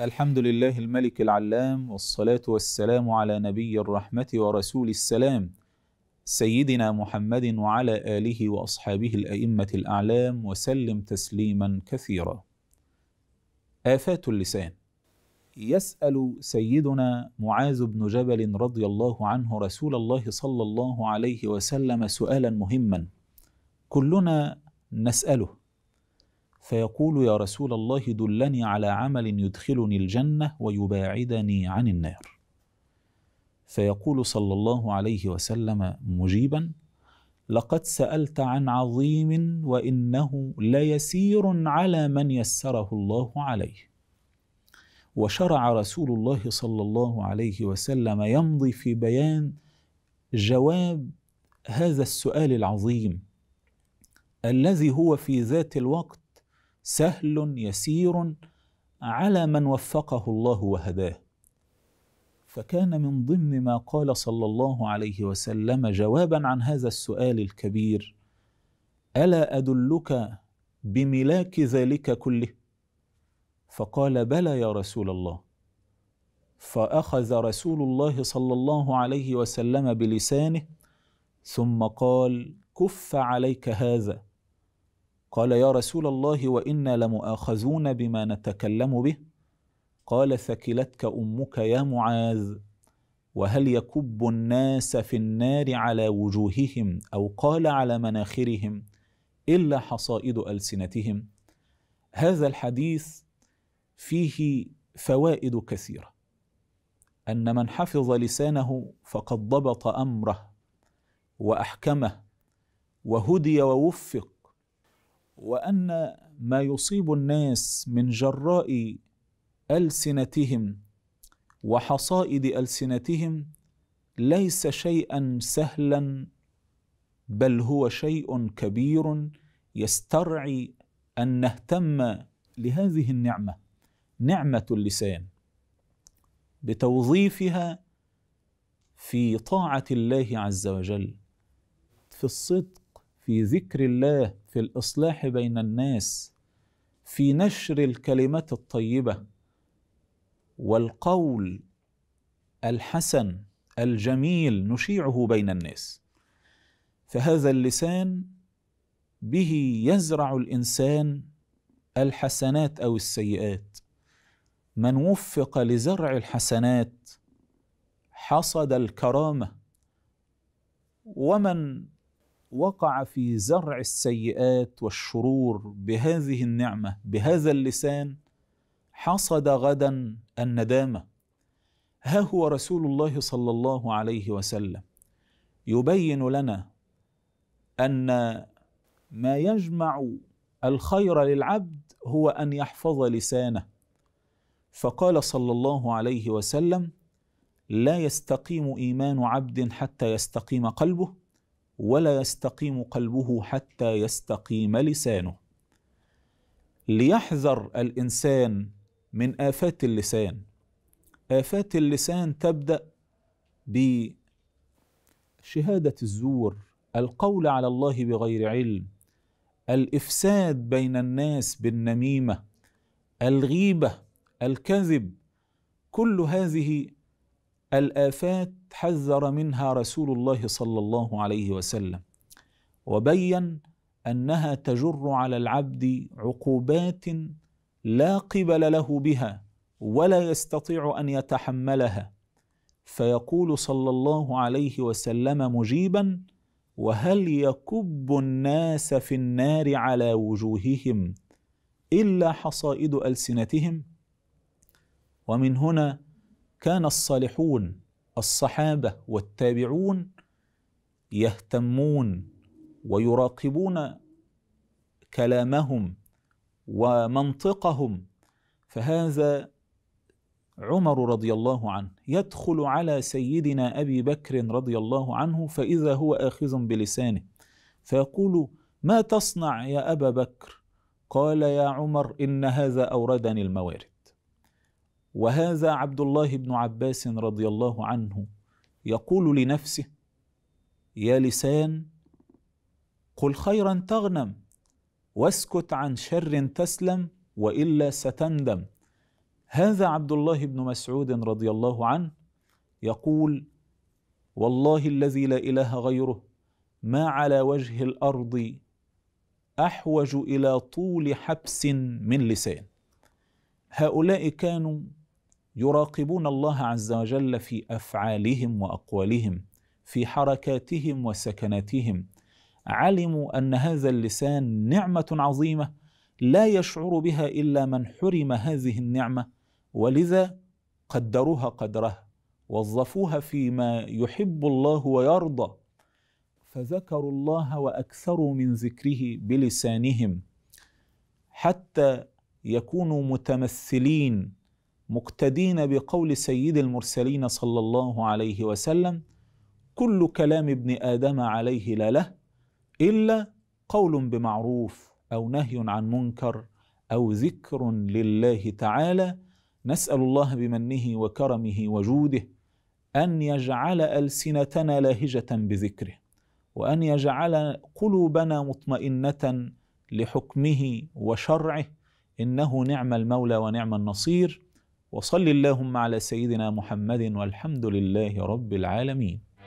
الحمد لله الملك العلام والصلاة والسلام على نبي الرحمة ورسول السلام سيدنا محمد وعلى آله وأصحابه الأئمة الأعلام وسلم تسليما كثيرا. آفات اللسان يسأل سيدنا معاذ بن جبل رضي الله عنه رسول الله صلى الله عليه وسلم سؤالا مهما كلنا نسأله فيقول يا رسول الله دلني على عمل يدخلني الجنه ويباعدني عن النار فيقول صلى الله عليه وسلم مجيبا لقد سالت عن عظيم وانه ليسير على من يسره الله عليه وشرع رسول الله صلى الله عليه وسلم يمضي في بيان جواب هذا السؤال العظيم الذي هو في ذات الوقت سهل يسير على من وفقه الله وهداه فكان من ضمن ما قال صلى الله عليه وسلم جوابا عن هذا السؤال الكبير الا ادلك بملاك ذلك كله فقال بلى يا رسول الله فاخذ رسول الله صلى الله عليه وسلم بلسانه ثم قال كف عليك هذا قال يا رسول الله وانا لمؤاخذون بما نتكلم به قال ثكلتك امك يا معاذ وهل يكب الناس في النار على وجوههم او قال على مناخرهم الا حصائد السنتهم هذا الحديث فيه فوائد كثيره ان من حفظ لسانه فقد ضبط امره واحكمه وهدي ووفق وان ما يصيب الناس من جراء السنتهم وحصائد السنتهم ليس شيئا سهلا بل هو شيء كبير يسترعي ان نهتم لهذه النعمه نعمه اللسان بتوظيفها في طاعه الله عز وجل في الصدق في ذكر الله في الاصلاح بين الناس في نشر الكلمات الطيبه والقول الحسن الجميل نشيعه بين الناس فهذا اللسان به يزرع الانسان الحسنات او السيئات من وفق لزرع الحسنات حصد الكرامه ومن وقع في زرع السيئات والشرور بهذه النعمه بهذا اللسان حصد غدا الندامه ها هو رسول الله صلى الله عليه وسلم يبين لنا ان ما يجمع الخير للعبد هو ان يحفظ لسانه فقال صلى الله عليه وسلم لا يستقيم ايمان عبد حتى يستقيم قلبه ولا يستقيم قلبه حتى يستقيم لسانه ليحذر الانسان من افات اللسان افات اللسان تبدا بشهاده الزور القول على الله بغير علم الافساد بين الناس بالنميمه الغيبه الكذب كل هذه الافات حذر منها رسول الله صلى الله عليه وسلم وبين انها تجر على العبد عقوبات لا قبل له بها ولا يستطيع ان يتحملها فيقول صلى الله عليه وسلم مجيبا وهل يكب الناس في النار على وجوههم الا حصائد السنتهم ومن هنا كان الصالحون الصحابه والتابعون يهتمون ويراقبون كلامهم ومنطقهم فهذا عمر رضي الله عنه يدخل على سيدنا ابي بكر رضي الله عنه فاذا هو اخذ بلسانه فيقول ما تصنع يا ابا بكر قال يا عمر ان هذا اوردني الموارد وهذا عبد الله بن عباس رضي الله عنه يقول لنفسه يا لسان قل خيرا تغنم واسكت عن شر تسلم والا ستندم هذا عبد الله بن مسعود رضي الله عنه يقول والله الذي لا اله غيره ما على وجه الارض احوج الى طول حبس من لسان هؤلاء كانوا يراقبون الله عز وجل في افعالهم واقوالهم في حركاتهم وسكناتهم علموا ان هذا اللسان نعمه عظيمه لا يشعر بها الا من حرم هذه النعمه ولذا قدروها قدرها وظفوها فيما يحب الله ويرضى فذكروا الله واكثروا من ذكره بلسانهم حتى يكونوا متمثلين مقتدين بقول سيد المرسلين صلى الله عليه وسلم كل كلام ابن ادم عليه لا له الا قول بمعروف او نهي عن منكر او ذكر لله تعالى نسال الله بمنه وكرمه وجوده ان يجعل السنتنا لاهجه بذكره وان يجعل قلوبنا مطمئنه لحكمه وشرعه انه نعم المولى ونعم النصير وصل اللهم على سيدنا محمد والحمد لله رب العالمين